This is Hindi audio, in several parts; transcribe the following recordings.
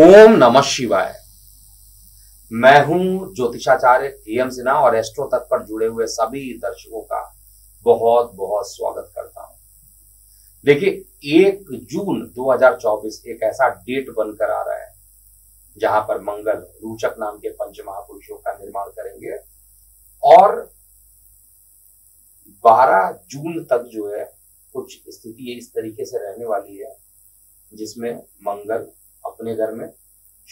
ओम नमः शिवाय मैं हूं ज्योतिषाचार्य एम सिन्हा और एस्ट्रो तक पर जुड़े हुए सभी दर्शकों का बहुत बहुत स्वागत करता हूं देखिए एक जून 2024 एक ऐसा डेट बनकर आ रहा है जहां पर मंगल रूचक नाम के पंच महापुरुषों का निर्माण करेंगे और 12 जून तक जो है कुछ स्थिति इस तरीके से रहने वाली है जिसमें मंगल अपने घर में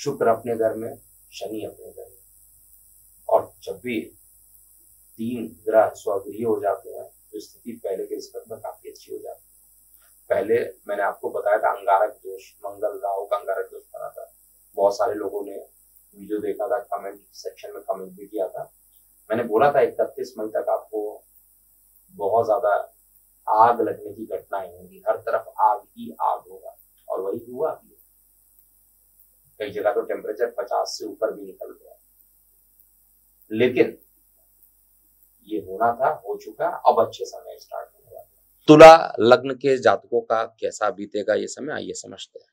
शुक्र अपने घर में शनि अपने घर में और जब भी तीन ग्रह स्वगृह हो जाते हैं तो स्थिति पहले के स्तर में काफी अच्छी हो जाती है पहले मैंने आपको बताया था अंगारक दोष मंगल राहु का अंगारक दोष बना था बहुत सारे लोगों ने वीडियो देखा था कमेंट सेक्शन में कमेंट भी किया था मैंने बोला था इकतीस मई तक आपको बहुत ज्यादा आग लगने की घटनाएं होंगी हर तरफ आग ही आग होगा और वही हुआ कई जगह तो टेम्परेचर पचास से ऊपर भी निकल गया लेकिन ये होना था हो चुका अब अच्छे समय स्टार्ट होने वाला तुला लग्न के जातकों का कैसा बीतेगा ये समय आइए समझते हैं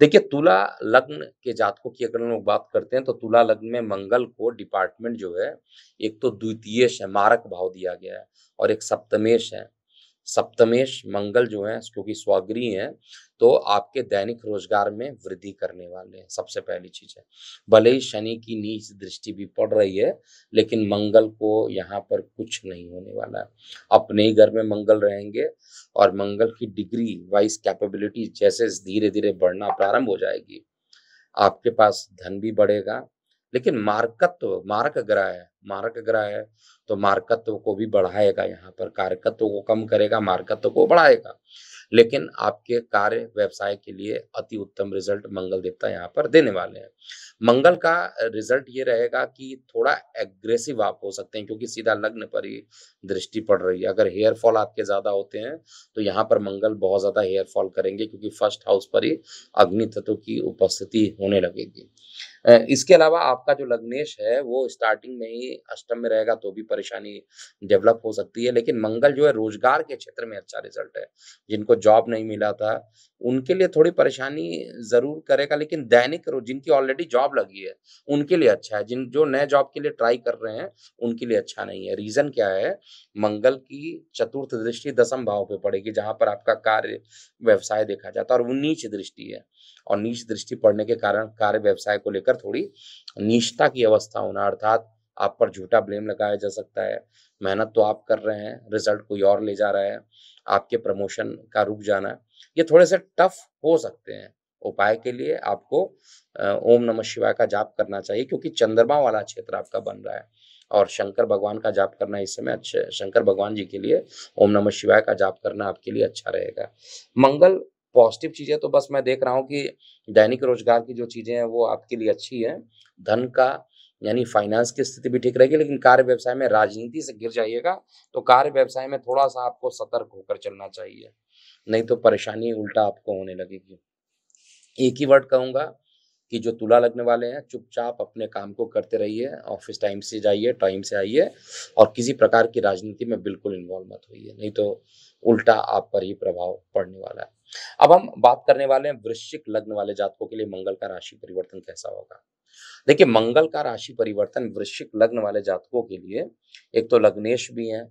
देखिए तुला लग्न के जातकों की अगर लोग बात करते हैं तो तुला लग्न में मंगल को डिपार्टमेंट जो है एक तो द्वितीय है मारक भाव दिया गया है और एक सप्तमेश है सप्तमेश मंगल जो है क्योंकि स्वागरी है तो आपके दैनिक रोजगार में वृद्धि करने वाले हैं सबसे पहली चीज है भले ही शनि की नीच दृष्टि भी पड़ रही है लेकिन मंगल को यहाँ पर कुछ नहीं होने वाला है अपने ही घर में मंगल रहेंगे और मंगल की डिग्री वाइज कैपेबिलिटी जैसे धीरे धीरे बढ़ना प्रारंभ हो जाएगी आपके पास धन भी बढ़ेगा लेकिन मार्कत्व मार्क ग्रह है मार्क ग्रह है तो मार्कत्व को भी बढ़ाएगा यहाँ पर कार्यकत्व को कम करेगा मार्कत्व को बढ़ाएगा लेकिन आपके कार्य व्यवसाय के लिए अति उत्तम रिजल्ट मंगल देवता यहाँ पर देने वाले हैं मंगल का रिजल्ट ये रहेगा कि थोड़ा एग्रेसिव आप हो सकते हैं क्योंकि सीधा लग्न पर ही दृष्टि पड़ रही है अगर हेयर फॉल आपके ज्यादा होते हैं तो यहाँ पर मंगल बहुत ज्यादा हेयर फॉल करेंगे क्योंकि फर्स्ट हाउस पर ही अग्नि तत्व की उपस्थिति होने लगेगी इसके अलावा आपका जो लग्नेश है वो स्टार्टिंग में ही अष्टम में रहेगा तो भी परेशानी डेवलप हो सकती है लेकिन मंगल जो है रोजगार के क्षेत्र में अच्छा रिजल्ट है जिनको जॉब नहीं मिला था उनके लिए थोड़ी परेशानी जरूर करेगा लेकिन दैनिक जिनकी ऑलरेडी जॉब लगी है उनके लिए अच्छा है जिन जो नए जॉब के लिए ट्राई कर रहे हैं उनके लिए अच्छा नहीं है रीजन क्या है मंगल की चतुर्थ दृष्टि दसम भाव पे पड़ेगी जहां पर आपका कार्य व्यवसाय देखा जाता है और वो नीच दृष्टि है और नीच दृष्टि पड़ने के कारण कार्य व्यवसाय को लेकर लेकर थोड़ी निष्ठा की अवस्था होना अर्थात आप पर झूठा ब्लेम लगाया जा सकता है मेहनत तो आप कर रहे हैं रिजल्ट कोई और ले जा रहा है आपके प्रमोशन का रुक जाना ये थोड़े से टफ हो सकते हैं उपाय के लिए आपको ओम नमः शिवाय का जाप करना चाहिए क्योंकि चंद्रमा वाला क्षेत्र आपका बन रहा है और शंकर भगवान का जाप करना इस समय अच्छा शंकर भगवान जी के लिए ओम नमः शिवाय का जाप करना आपके लिए अच्छा रहेगा मंगल पॉजिटिव चीज़ें तो बस मैं देख रहा हूँ कि दैनिक रोजगार की जो चीज़ें हैं वो आपके लिए अच्छी है धन का यानी फाइनेंस की स्थिति भी ठीक रहेगी लेकिन कार्य व्यवसाय में राजनीति से गिर जाइएगा तो कार्य व्यवसाय में थोड़ा सा आपको सतर्क होकर चलना चाहिए नहीं तो परेशानी उल्टा आपको होने लगेगी एक ही वर्ड कहूँगा कि जो तुला लगने वाले हैं चुपचाप अपने काम को करते रहिए ऑफिस टाइम से जाइए टाइम से आइए और किसी प्रकार की राजनीति में बिल्कुल इन्वॉल्व मत होइए नहीं तो उल्टा आप पर ही प्रभाव पड़ने वाला है अब हम बात करने वाले हैं वृश्चिक लग्न वाले जातकों के लिए मंगल का राशि परिवर्तन कैसा होगा देखिए मंगल का राशि परिवर्तन वृश्चिक लग्न वाले जातकों के लिए एक तो लग्नेश भी हैं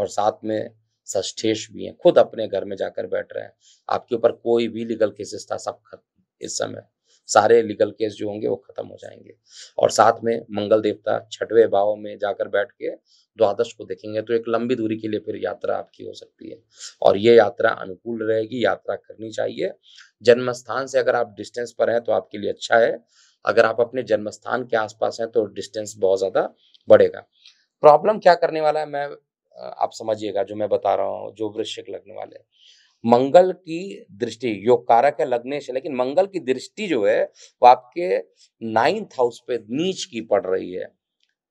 और साथ में सष्ठेश भी हैं खुद अपने घर में जाकर बैठ रहे हैं आपके ऊपर कोई भी लीगल केसेस था सब खत्म इस समय सारे लीगल केस जो होंगे वो खत्म हो जाएंगे और साथ में मंगल देवता छठवे भाव में जाकर बैठ के द्वादश को देखेंगे तो एक लंबी दूरी के लिए फिर यात्रा आपकी हो सकती है और ये यात्रा अनुकूल रहेगी यात्रा करनी चाहिए जन्म स्थान से अगर आप डिस्टेंस पर हैं तो आपके लिए अच्छा है अगर आप अपने जन्म स्थान के आसपास हैं तो डिस्टेंस बहुत ज़्यादा बढ़ेगा प्रॉब्लम क्या करने वाला है मैं आप समझिएगा जो मैं बता रहा हूँ जो वृश्चिक लगने वाले हैं मंगल की दृष्टि योग कारक है लगने से लेकिन मंगल की दृष्टि जो है वो आपके नाइन्थ हाउस पे नीच की पड़ रही है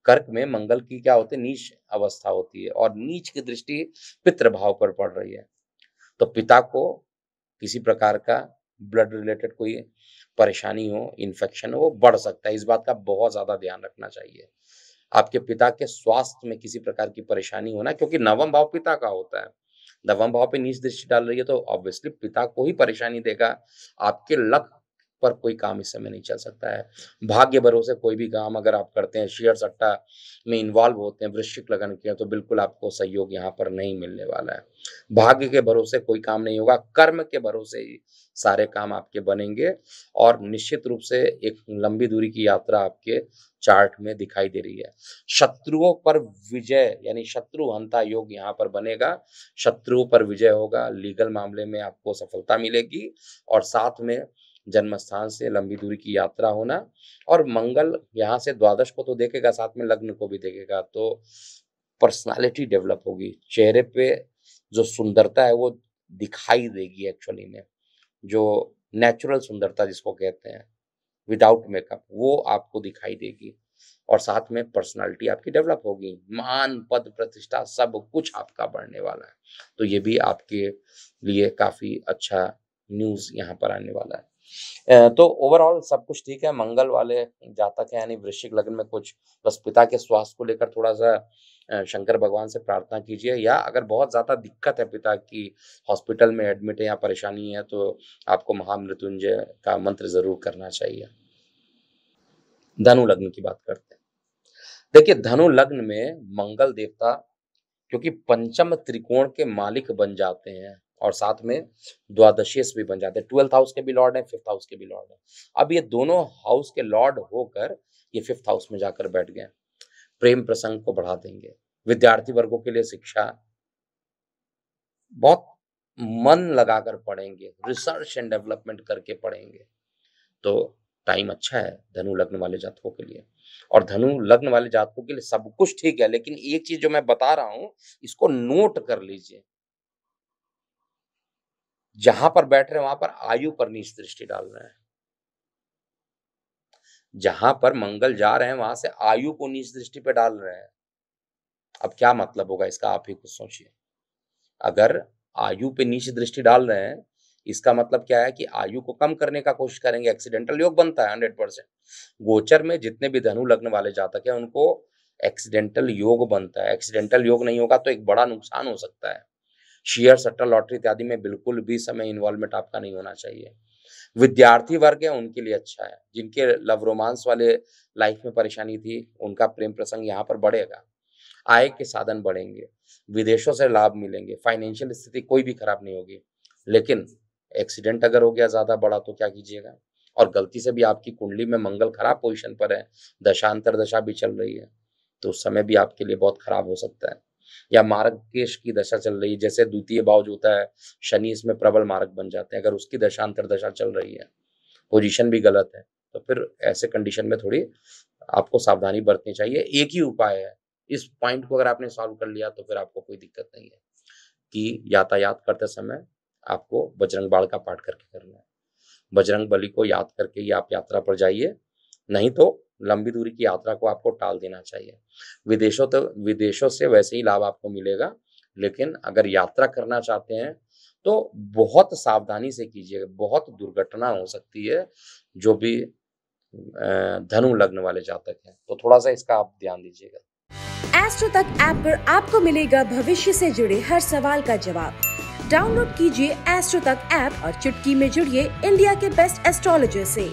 कर्क में मंगल की क्या होती है नीच अवस्था होती है और नीच की दृष्टि पितृभाव पर पड़ रही है तो पिता को किसी प्रकार का ब्लड रिलेटेड कोई परेशानी हो इन्फेक्शन हो वो बढ़ सकता है इस बात का बहुत ज़्यादा ध्यान रखना चाहिए आपके पिता के स्वास्थ्य में किसी प्रकार की परेशानी होना क्योंकि नवम भाव पिता का होता है दवा भाव पे नीच दृष्टि डाल रही है तो ऑब्वियसली पिता को ही परेशानी देगा आपके लक पर कोई काम इस समय नहीं चल सकता है भाग्य भरोसे कोई भी काम अगर आप करते हैं शेयर सट्टा में इन्वॉल्व होते हैं वृश्चिक लगन के तो बिल्कुल आपको सहयोग यहाँ पर नहीं मिलने वाला है भाग्य के भरोसे कोई काम नहीं होगा कर्म के भरोसे ही सारे काम आपके बनेंगे और निश्चित रूप से एक लंबी दूरी की यात्रा आपके चार्ट में दिखाई दे रही है शत्रुओं पर विजय यानी शत्रु हंता योग यहाँ पर बनेगा शत्रुओं पर विजय होगा लीगल मामले में आपको सफलता मिलेगी और साथ में जन्म स्थान से लंबी दूरी की यात्रा होना और मंगल यहाँ से द्वादश को तो देखेगा साथ में लग्न को भी देखेगा तो पर्सनालिटी डेवलप होगी चेहरे पे जो सुंदरता है वो दिखाई देगी एक्चुअली में जो नेचुरल सुंदरता जिसको कहते हैं विदाउट मेकअप वो आपको दिखाई देगी और साथ में पर्सनालिटी आपकी डेवलप होगी मान पद प्रतिष्ठा सब कुछ आपका बढ़ने वाला है तो ये भी आपके लिए काफ़ी अच्छा न्यूज़ यहाँ पर आने वाला है तो ओवरऑल सब कुछ ठीक है मंगल वाले जातक है यानी वृश्चिक लग्न में कुछ बस पिता के स्वास्थ्य को लेकर थोड़ा सा शंकर भगवान से प्रार्थना कीजिए या अगर बहुत ज़्यादा दिक्कत है पिता की हॉस्पिटल में एडमिट है या परेशानी है तो आपको महामृत्युंजय का मंत्र ज़रूर करना चाहिए धनु लग्न की बात करते हैं देखिए धनु लग्न में मंगल देवता क्योंकि पंचम त्रिकोण के मालिक बन जाते हैं और साथ में द्वादशेष भी बन जाते हैं ट्वेल्थ हाउस के भी लॉर्ड हैं फिफ्थ हाउस के भी लॉर्ड हैं अब ये दोनों हाउस के लॉर्ड होकर ये फिफ्थ हाउस में जाकर बैठ गए प्रेम प्रसंग को बढ़ा देंगे विद्यार्थी वर्गों के लिए शिक्षा बहुत मन लगाकर पढ़ेंगे रिसर्च एंड डेवलपमेंट करके पढ़ेंगे तो टाइम अच्छा है धनु लग्न वाले जातकों के लिए और धनु लग्न वाले जातकों के लिए सब कुछ ठीक है लेकिन एक चीज जो मैं बता रहा हूं इसको नोट कर लीजिए जहां पर बैठ रहे वहां पर आयु पर नीच दृष्टि डाल रहे हैं जहां पर मंगल जा रहे हैं वहां से आयु को नीच दृष्टि पे डाल रहे हैं अब क्या मतलब होगा इसका आप ही कुछ सोचिए अगर आयु पे नीच दृष्टि डाल रहे हैं इसका मतलब क्या है कि आयु को कम करने का कोशिश करेंगे एक्सीडेंटल योग बनता है हंड्रेड परसेंट गोचर में जितने भी धनु लग्न वाले जातक है उनको एक्सीडेंटल योग बनता है एक्सीडेंटल योग नहीं होगा तो एक बड़ा नुकसान हो सकता है शेयर सट्टा लॉटरी इत्यादि में बिल्कुल भी समय इन्वॉल्वमेंट आपका नहीं होना चाहिए विद्यार्थी वर्ग है उनके लिए अच्छा है जिनके लव रोमांस वाले लाइफ में परेशानी थी उनका प्रेम प्रसंग यहाँ पर बढ़ेगा आय के साधन बढ़ेंगे विदेशों से लाभ मिलेंगे फाइनेंशियल स्थिति कोई भी खराब नहीं होगी लेकिन एक्सीडेंट अगर हो गया ज़्यादा बड़ा तो क्या कीजिएगा और गलती से भी आपकी कुंडली में मंगल खराब पोजिशन पर है दशांतर दशा भी चल रही है तो समय भी आपके लिए बहुत खराब हो सकता है या मार्गकेश की दशा चल रही है जैसे द्वितीय भाव जो होता है शनि इसमें प्रबल मार्ग बन जाते हैं अगर उसकी दशा दशा चल रही है पोजिशन भी गलत है तो फिर ऐसे कंडीशन में थोड़ी आपको सावधानी बरतनी चाहिए एक ही उपाय है इस पॉइंट को अगर आपने सॉल्व कर लिया तो फिर आपको कोई दिक्कत नहीं है कि यातायात करते समय आपको बजरंग बाढ़ का पाठ करके करना है बजरंग बली को याद करके ही आप यात्रा पर जाइए नहीं तो लंबी दूरी की यात्रा को आपको टाल देना चाहिए विदेशों तो विदेशों से वैसे ही लाभ आपको मिलेगा लेकिन अगर यात्रा करना चाहते हैं तो बहुत सावधानी से कीजिएगा बहुत दुर्घटना हो सकती है जो भी धनु लग्न वाले जातक हैं तो थोड़ा सा इसका आप ध्यान दीजिएगा एस्ट्रो तक ऐप पर आपको मिलेगा भविष्य से जुड़े हर सवाल का जवाब डाउनलोड कीजिए एस्ट्रो तक ऐप और चुटकी में जुड़िए इंडिया के बेस्ट एस्ट्रोलॉजर से